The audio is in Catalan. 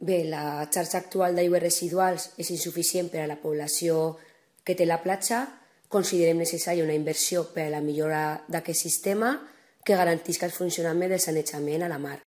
Bé, la xarxa actual d'aigües residuals és insuficient per a la població que té la platja. Considerem necessària una inversió per a la millora d'aquest sistema que garantisca el funcionament del sanejament a la mar.